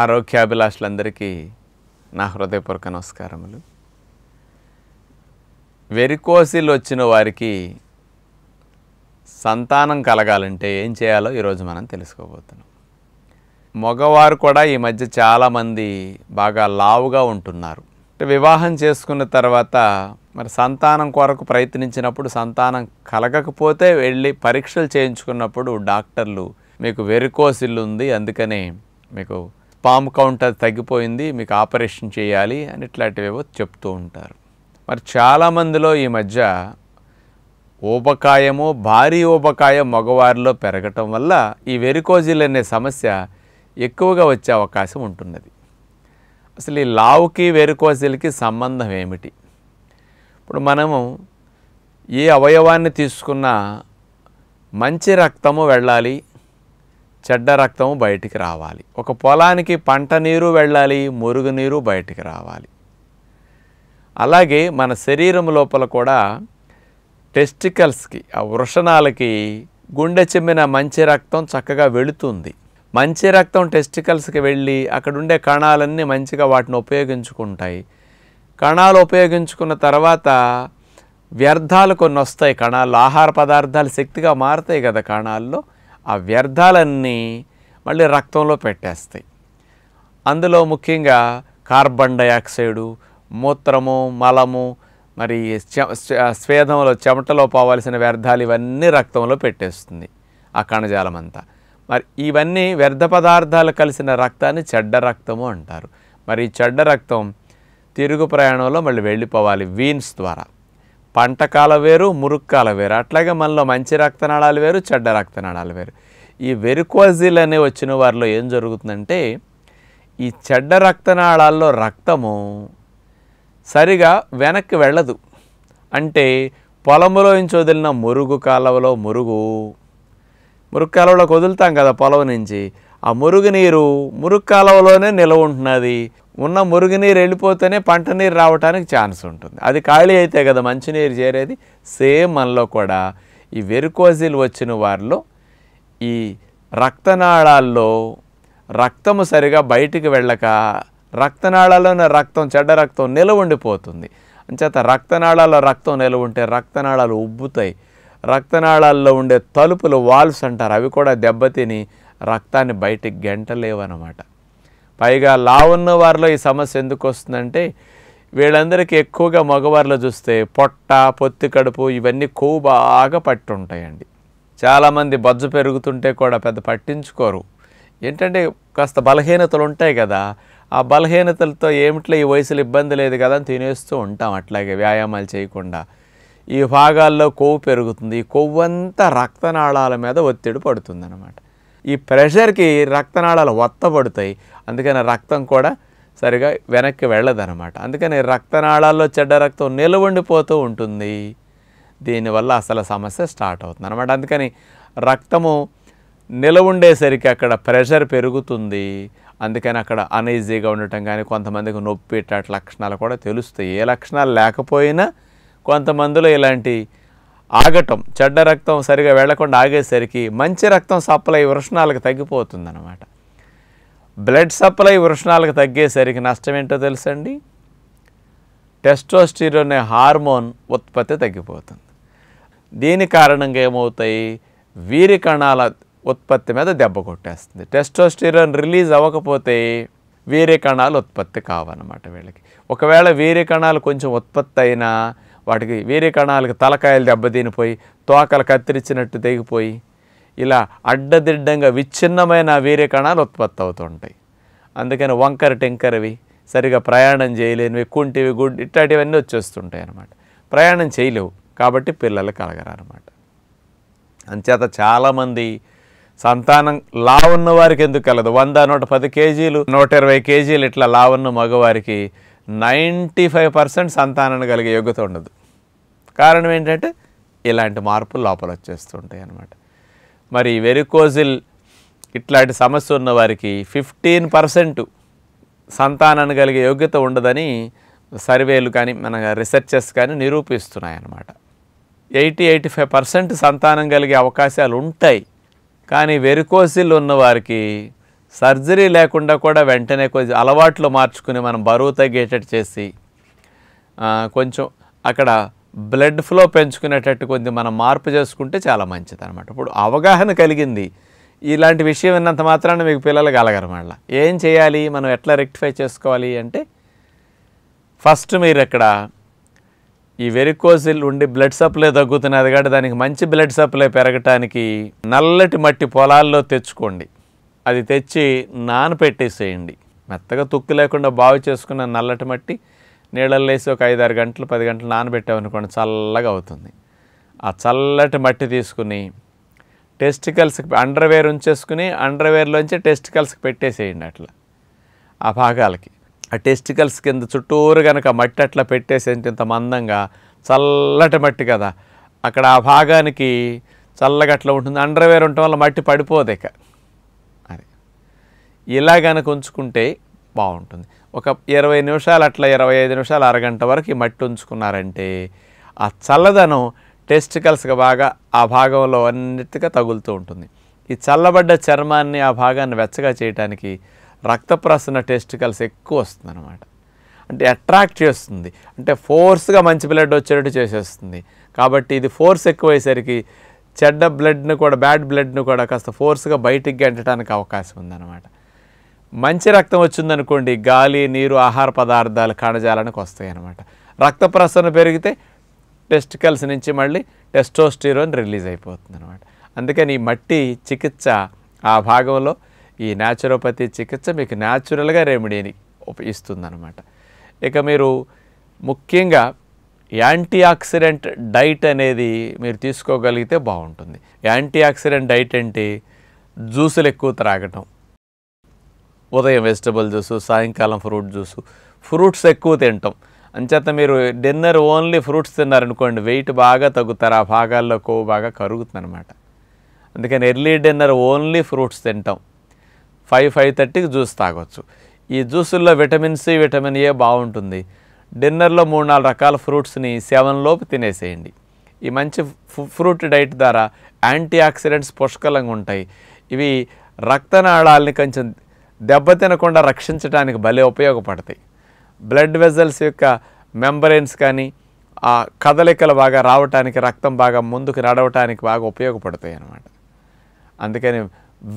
ఆరోగ్యాభిలాషులందరికీ నా హృదయపూర్వక నమస్కారములు వెరికోసిల్ వచ్చిన వారికి సంతానం కలగాలంటే ఏం చేయాలో ఈరోజు మనం తెలుసుకోబోతున్నాం మగవారు కూడా ఈ మధ్య చాలామంది బాగా లావుగా ఉంటున్నారు అంటే వివాహం చేసుకున్న తర్వాత మరి సంతానం కొరకు ప్రయత్నించినప్పుడు సంతానం కలగకపోతే వెళ్ళి పరీక్షలు చేయించుకున్నప్పుడు డాక్టర్లు మీకు వెరికోసిల్లు ఉంది అందుకనే మీకు పాము కౌంటర్ తగ్గిపోయింది మీకు ఆపరేషన్ చేయాలి అని ఇట్లాంటివేవో చెప్తూ ఉంటారు మరి చాలామందిలో ఈ మధ్య ఊబకాయము భారీ ఊబకాయం మగవారిలో పెరగటం వల్ల ఈ వెరికోజిల్ అనే సమస్య ఎక్కువగా వచ్చే అవకాశం ఉంటున్నది అసలు ఈ లావుకి వెరికోజిల్కి సంబంధం ఏమిటి ఇప్పుడు మనము ఏ అవయవాన్ని తీసుకున్నా మంచి రక్తము వెళ్ళాలి చెడ్డ రక్తం బయటికి రావాలి ఒక పొలానికి పంట నీరు వెళ్ళాలి మురుగునీరు బయటికి రావాలి అలాగే మన శరీరం లోపల కూడా టెస్టికల్స్కి ఆ వృషణాలకి గుండె చెమ్మిన మంచి రక్తం చక్కగా వెళుతుంది మంచి రక్తం టెస్టికల్స్కి వెళ్ళి అక్కడుండే కణాలన్నీ మంచిగా వాటిని ఉపయోగించుకుంటాయి కణాలు ఉపయోగించుకున్న తర్వాత వ్యర్థాలు కొన్ని వస్తాయి కణాలు ఆహార పదార్థాలు శక్తిగా మారుతాయి కదా కణాల్లో ఆ వ్యర్థాలన్నీ మళ్ళీ రక్తంలో పెట్టేస్తాయి అందులో ముఖ్యంగా కార్బన్ డైఆక్సైడు మూత్రము మలము మరి స్వేదంలో చెమటలో పోవాల్సిన వ్యర్థాలు ఇవన్నీ రక్తంలో పెట్టేస్తుంది ఆ కణజాలం అంతా మరి ఇవన్నీ వ్యర్థ పదార్థాలు కలిసిన రక్తాన్ని చెడ్డ రక్తము అంటారు మరి చెడ్డ రక్తం తిరుగు ప్రయాణంలో మళ్ళీ వెళ్ళిపోవాలి వీన్స్ ద్వారా పంట కాల వేరు మురుక్కాల వేరు అట్లాగే మనలో మంచి రక్తనాళాలు వేరు చెడ్డ రక్తనాళాలు వేరు ఈ వెరుకోజీల్ అనే వచ్చిన వారిలో ఏం జరుగుతుందంటే ఈ చెడ్డ రక్తనాళాల్లో రక్తము సరిగా వెనక్కి వెళ్ళదు అంటే పొలంలో నుంచి వదిలిన మురుగు కాలవలో మురుగు మురుగు కాలువలోకి వదులుతాం కదా పొలం నుంచి ఆ మురుగు నీరు మురుగు కాలువలోనే నిలవ ఉంటున్నది ఉన్న మురుగునీరు వెళ్ళిపోతేనే పంట నీరు రావడానికి ఛాన్స్ ఉంటుంది అది ఖాళీ అయితే కదా మంచినీరు చేరేది సేమ్ మనలో కూడా ఈ వెరుకోజిల్ వచ్చిన వారిలో ఈ రక్తనాళాల్లో రక్తము సరిగా బయటికి వెళ్ళక రక్తనాళాల్లోనే రక్తం చెడ్డ రక్తం నిలవ ఉండిపోతుంది అంచేత రక్తనాళాల్లో రక్తం నిలవ ఉంటే రక్తనాళాలు ఉబ్బుతాయి రక్తనాళాల్లో ఉండే తలుపులు వాల్వ్స్ అంటారు అవి కూడా దెబ్బతిని రక్తాన్ని బయటికి గెంటలేవన్నమాట పైగా లావున్న వారిలో ఈ సమస్య ఎందుకు వస్తుందంటే వీళ్ళందరికీ ఎక్కువగా మగవారిలో చూస్తే పొట్ట పొత్తి కడుపు ఇవన్నీ కొవ్వు బాగా పట్టి ఉంటాయండి చాలామంది బజ్జు పెరుగుతుంటే కూడా పెద్ద పట్టించుకోరు ఏంటంటే కాస్త బలహీనతలు ఉంటాయి కదా ఆ బలహీనతలతో ఏమిట్లో ఈ వయసులో ఇబ్బంది లేదు కదా అని తినేస్తూ ఉంటాం అట్లాగే వ్యాయామాలు చేయకుండా ఈ భాగాల్లో కొవ్వు పెరుగుతుంది ఈ కొవ్వంతా రక్తనాళాల మీద ఒత్తిడి పడుతుందన్నమాట ఈ ప్రెషర్కి రక్తనాళాలు వత్తబడతాయి అందుకని రక్తం కూడా సరిగా వెనక్కి వెళ్ళదనమాట అందుకని రక్తనాళాల్లో చెడ్డ రక్తం నిలవండిపోతూ ఉంటుంది దీనివల్ల అసలు సమస్య స్టార్ట్ అవుతుంది అనమాట అందుకని రక్తము నిలవుండేసరికి అక్కడ ప్రెషర్ పెరుగుతుంది అందుకని అక్కడ అనీజీగా ఉండటం కానీ కొంతమందికి నొప్పి ఇట్లాంటి లక్షణాలు కూడా తెలుస్తాయి ఏ లక్షణాలు లేకపోయినా కొంతమందిలో ఇలాంటి ఆగటం చెడ్డ రక్తం సరిగా వెళ్లకుండా ఆగేసరికి మంచి రక్తం సప్లై వృషణాలకు తగ్గిపోతుందన్నమాట బ్లడ్ సప్లై వృషణాలకు తగ్గేసరికి నష్టం ఏంటో తెలుసండి టెస్టోస్టీరోన్ అనే హార్మోన్ ఉత్పత్తి తగ్గిపోతుంది దీని కారణంగా ఏమవుతాయి వీరి కణాల ఉత్పత్తి మీద దెబ్బ కొట్టేస్తుంది టెస్టోస్టీరోన్ రిలీజ్ అవ్వకపోతే వీరి కణాలు ఉత్పత్తి కావన్నమాట వీళ్ళకి ఒకవేళ వీరి కణాలు కొంచెం ఉత్పత్తి అయినా వాటికి వేరే కణాలకు తలకాయలు దెబ్బతినిపోయి తోకలు కత్తిరించినట్టు తెగిపోయి ఇలా అడ్డదిడ్డంగా విచ్ఛిన్నమైన వేరే కణాలు ఉత్పత్తి అవుతుంటాయి అందుకని వంకర టెంకరవి సరిగా ప్రయాణం చేయలేనివి కుంటివి గుడ్ ఇట్లాంటివన్నీ వచ్చేస్తుంటాయి అన్నమాట ప్రయాణం చేయలేవు కాబట్టి పిల్లలు కలగరన్నమాట అంచేత చాలామంది సంతానం లావున్న వారికి ఎందుకు కలదు వంద నూట పది కేజీలు నూట ఇరవై కేజీలు ఇట్లా లావున్న మగవారికి నైంటీ ఫైవ్ పర్సెంట్ సంతానాన్ని కలిగే యోగ్యత ఉండదు కారణం ఏంటంటే ఇలాంటి మార్పులు లోపల వచ్చేస్తుంటాయి అన్నమాట మరి వెరికోజిల్ ఇట్లాంటి సమస్య ఉన్న వారికి ఫిఫ్టీన్ పర్సెంట్ సంతానాన్ని కలిగే యోగ్యత ఉండదని సర్వేలు కానీ మన రీసెర్చెస్ కానీ నిరూపిస్తున్నాయి అన్నమాట ఎయిటీ ఎయిటీ ఫైవ్ పర్సెంట్ సంతానం కలిగే అవకాశాలు ఉంటాయి కానీ వెరికోసిల్ ఉన్నవారికి సర్జరీ లేకుండా కూడా వెంటనే కొంచెం అలవాట్లు మార్చుకుని మనం బరువు తగ్గేటట్టు చేసి కొంచెం అక్కడ బ్లడ్ ఫ్లో పెంచుకునేటట్టు కొద్ది మనం మార్పు చేసుకుంటే చాలా మంచిది అనమాట ఇప్పుడు అవగాహన కలిగింది ఇలాంటి విషయం విన్నంత మాత్రాన మీకు పిల్లలు కలగరు మళ్ళీ ఏం చేయాలి మనం ఎట్లా రెక్టిఫై చేసుకోవాలి అంటే ఫస్ట్ మీరు ఇక్కడ ఈ వెరికోజిల్ ఉండి బ్లడ్ సప్లై తగ్గుతున్నది కాబట్టి దానికి మంచి బ్లడ్ సప్లై పెరగటానికి నల్లటి మట్టి పొలాల్లో తెచ్చుకోండి అది తెచ్చి నానపెట్టేసేయండి మెత్తగా తుక్కు లేకుండా బాగు చేసుకున్న నల్లటి మట్టి నీళ్ళల్లో వేసి ఒక ఐదారు గంటలు పది గంటలు నానబెట్టామనుకోండి చల్లగా అవుతుంది ఆ చల్లటి మట్టి తీసుకుని టెస్టికల్స్కి అండర్వేర్ ఉంచేసుకుని అండర్వేర్లోంచి టెస్టికల్స్కి పెట్టేసేయండి అట్లా ఆ భాగాలకి ఆ టెస్టికల్స్ కింద చుట్టూరు కనుక మట్టి అట్లా పెట్టేసేంత ఇంత మందంగా చల్లటి మట్టి కదా అక్కడ ఆ భాగానికి చల్లగా అట్లా ఉంటుంది అండర్వేర్ ఉండటం వల్ల మట్టి పడిపోదు ఇక ఇలా కనుక ఉంచుకుంటే బాగుంటుంది ఒక ఇరవై నిమిషాలు అట్లా ఇరవై ఐదు నిమిషాలు అరగంట వరకు ఈ మట్టి ఉంచుకున్నారంటే ఆ చల్లదనం టెస్టికల్స్గా బాగా ఆ భాగంలో అన్నిటిగా తగులుతూ ఉంటుంది ఈ చల్లబడ్డ చర్మాన్ని ఆ భాగాన్ని వెచ్చగా చేయడానికి రక్తప్రసన టెస్టికల్స్ ఎక్కువ వస్తుంది అనమాట అంటే అట్రాక్ట్ చేస్తుంది అంటే ఫోర్స్గా మంచి బ్లడ్ వచ్చేటట్టు చేసేస్తుంది కాబట్టి ఇది ఫోర్స్ ఎక్కువయ్యేసరికి చెడ్డ బ్లడ్ను కూడా బ్యాడ్ బ్లడ్ను కూడా కాస్త ఫోర్స్గా బయటికి గెంటడానికి అవకాశం ఉందన్నమాట మంచి రక్తం వచ్చిందనుకోండి గాలి నీరు ఆహార పదార్థాలు కణజాలానికి వస్తాయి అనమాట రక్త ప్రసరణ పెరిగితే టెస్టికల్స్ నుంచి మళ్ళీ టెస్టోస్టీరోన్ రిలీజ్ అయిపోతుంది అనమాట అందుకని ఈ మట్టి చికిత్స ఆ భాగంలో ఈ న్యాచురోపతి చికిత్స మీకు న్యాచురల్గా రెమెడీని ఇస్తుందన్నమాట ఇక మీరు ముఖ్యంగా యాంటీ ఆక్సిడెంట్ డైట్ అనేది మీరు తీసుకోగలిగితే బాగుంటుంది యాంటీ ఆక్సిడెంట్ డైట్ అంటే జ్యూసులు ఎక్కువ త్రాగటం ఉదయం వెజిటబుల్ జ్యూసు సాయంకాలం ఫ్రూట్ జ్యూసు ఫ్రూట్స్ ఎక్కువ తింటాం అంచేత మీరు డిన్నర్ ఓన్లీ ఫ్రూట్స్ తిన్నారనుకోండి వెయిట్ బాగా తగ్గుతారు ఆ భాగాల్లో కొవ్వు బాగా కరుగుతుంది అనమాట అందుకని ఎర్లీ డిన్నర్ ఓన్లీ ఫ్రూట్స్ తింటాం ఫైవ్ ఫైవ్ థర్టీకి జ్యూస్ తాగొచ్చు ఈ జ్యూసుల్లో విటమిన్ సి విటమిన్ ఏ బాగుంటుంది డిన్నర్లో మూడు నాలుగు రకాల ఫ్రూట్స్ని సెవెన్ లోపు తినేసేయండి ఈ మంచి ఫ్రూట్ డైట్ ద్వారా యాంటీ ఆక్సిడెంట్స్ పుష్కలంగా ఉంటాయి ఇవి రక్తనాళాలని కొంచెం దెబ్బతినకుండా రక్షించడానికి భలే ఉపయోగపడతాయి బ్లడ్ వెజల్స్ యొక్క మెంబరెన్స్ కానీ ఆ కదలికలు బాగా రావటానికి రక్తం బాగా ముందుకు నడవటానికి బాగా ఉపయోగపడతాయి అనమాట అందుకని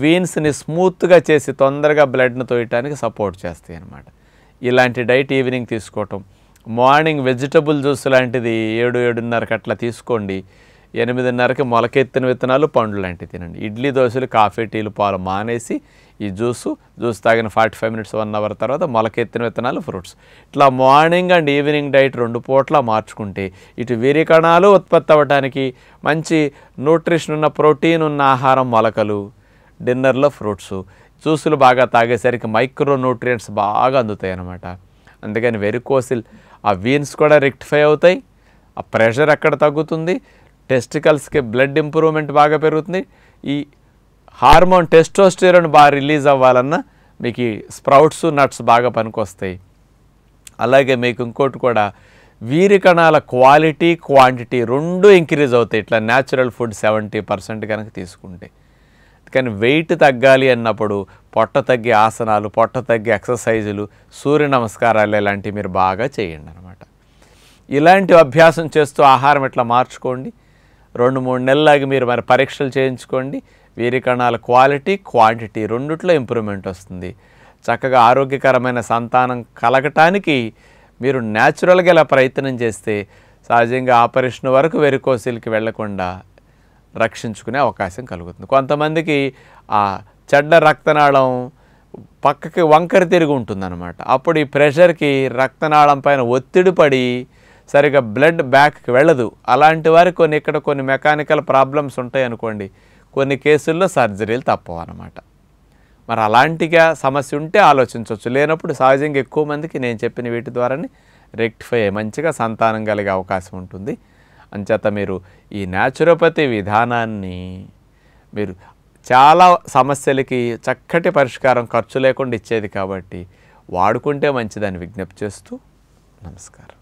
వీన్స్ని స్మూత్గా చేసి తొందరగా బ్లడ్ను తోయటానికి సపోర్ట్ చేస్తాయి అనమాట ఇలాంటి డైట్ ఈవినింగ్ తీసుకోవటం మార్నింగ్ వెజిటబుల్ జ్యూస్ లాంటిది ఏడు ఏడున్నరకి అట్లా తీసుకోండి ఎనిమిదిన్నరకి మొలకెత్తిన విత్తనాలు పండ్లు లాంటివి తినండి ఇడ్లీ దోశలు కాఫీ టీలు పాలు మానేసి ఈ జ్యూసు జ్యూస్ తాగిన forty five minutes one hour తర్వాత మొలకెత్తిన విత్తనాలు ఫ్రూట్స్ ఇట్లా మార్నింగ్ అండ్ ఈవినింగ్ డైట్ రెండు పూట్ల మార్చుకుంటే ఇటు వీరి కణాలు ఉత్పత్తి అవ్వడానికి మంచి న్యూట్రిషన్ ఉన్న ప్రోటీన్ ఉన్న ఆహారం మొలకలు డిన్నర్లో ఫ్రూట్స్ జ్యూసులు బాగా తాగేసరికి మైక్రో న్యూట్రియంట్స్ బాగా అందుతాయి అన్నమాట అందుకని వెరికోసిల్ ఆ వీన్స్ కూడా రెక్టిఫై అవుతాయి ఆ ప్రెషర్ అక్కడ తగ్గుతుంది టెస్టికల్స్కి బ్లడ్ ఇంప్రూవ్మెంట్ బాగా పెరుగుతుంది ఈ హార్మోన్ టెస్టోస్టెరోన్ బాగా రిలీజ్ అవ్వాలన్నా మీకు స్ప్రౌట్స్ నట్స్ బాగా పనికొస్తాయి అలాగే మీకు ఇంకోటి కూడా వీరి కణాల క్వాలిటీ క్వాంటిటీ రెండు ఇంక్రీజ్ అవుతాయి ఇట్లా న్యాచురల్ ఫుడ్ సెవెంటీ పర్సెంట్ కనుక తీసుకుంటే కానీ వెయిట్ తగ్గాలి అన్నప్పుడు పొట్ట తగ్గే ఆసనాలు పొట్ట తగ్గే ఎక్సర్సైజులు సూర్య నమస్కారాలు ఇలాంటివి మీరు బాగా చేయండి అనమాట ఇలాంటి అభ్యాసం చేస్తూ ఆహారం ఇట్లా మార్చుకోండి రెండు మూడు నెలలాగి మీరు మరి పరీక్షలు చేయించుకోండి వీరి కణాల క్వాలిటీ క్వాంటిటీ రెండిట్లో ఇంప్రూవ్మెంట్ వస్తుంది చక్కగా ఆరోగ్యకరమైన సంతానం కలగటానికి మీరు న్యాచురల్గా ఇలా ప్రయత్నం చేస్తే సహజంగా ఆపరేషన్ వరకు వెరికోసిల్కి వెళ్లకుండా రక్షించుకునే అవకాశం కలుగుతుంది కొంతమందికి ఆ చెడ్డ రక్తనాళం పక్కకి వంకర తిరిగి ఉంటుందన్నమాట అప్పుడు ఈ ప్రెషర్కి రక్తనాళం పైన ఒత్తిడి పడి సరిగా బ్లడ్ బ్యాక్కి వెళ్ళదు అలాంటి వారికి కొన్ని ఇక్కడ కొన్ని మెకానికల్ ప్రాబ్లమ్స్ ఉంటాయి అనుకోండి కొన్ని కేసుల్లో సర్జరీలు తప్పవు అనమాట మరి అలాంటిగా సమస్య ఉంటే ఆలోచించవచ్చు లేనప్పుడు సహజంగా ఎక్కువ మందికి నేను చెప్పిన వీటి ద్వారానే రెక్టిఫై మంచిగా సంతానం కలిగే అవకాశం ఉంటుంది అంచేత మీరు ఈ న్యాచురోపతి విధానాన్ని మీరు చాలా సమస్యలకి చక్కటి పరిష్కారం ఖర్చు లేకుండా ఇచ్చేది కాబట్టి వాడుకుంటే మంచిదని విజ్ఞప్తి చేస్తూ నమస్కారం